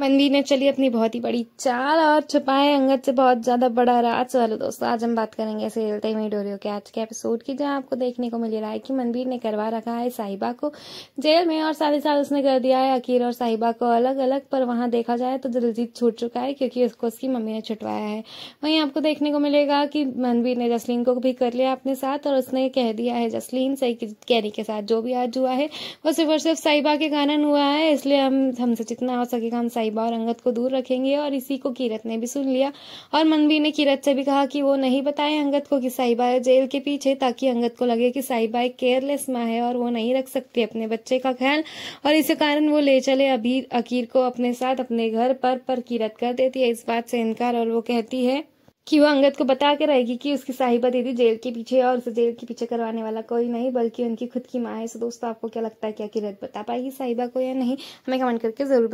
मंदी ने चली अपनी बहुत ही बड़ी चाल और छुपाए अंगत से बहुत ज़्यादा बड़ा रहा चलो दोस्तों आज हम बात करेंगे सिलते ही डोरियो के आज के एपिसोड की जहां आपको देखने को मिल रहा है कि मनवीर ने करवा रखा है साहिबा को जेल में और साथ ही साथ उसने कर दिया है अकीर और साहिबा को अलग अलग पर वहाँ देखा जाए तो दिलजीत छूट चुका है क्योंकि उसको उसकी मम्मी ने छुटवाया है वहीं आपको देखने को मिलेगा कि मनवीर ने जसलीन को भी कर लिया अपने साथ और उसने कह दिया है जसलीन सही कैरी के साथ जो भी आज हुआ है वो सिर्फ और सिर्फ साहिबा के कारण हुआ है इसलिए हम हमसे जितना हो सकेगा हम साहिबा कई और अंगद को दूर रखेंगे और इसी को कीरत ने भी सुन लिया और मनवीर ने कीरत से भी कहा कि वो नहीं बताए अंगद को कि साहिबा है जेल के पीछे ताकि अंगद को लगे कि साहिबा एक केयरलेस माँ है और वो नहीं रख सकती अपने बच्चे का ख्याल और इसी कारण वो ले चले अभी अकीर को अपने साथ अपने घर पर पर कीरत कर देती है इस बात से इनकार और वो कहती है कि वो अंगद को बता के रहेगी कि उसकी साहिबा दीदी जेल के पीछे है और उसे जेल के पीछे करवाने वाला कोई नहीं बल्कि उनकी खुद की माँ है सो दोस्तों आपको क्या लगता है क्या किरत बता पाएगी साहिबा को या नहीं हमें कमेंट करके जरूर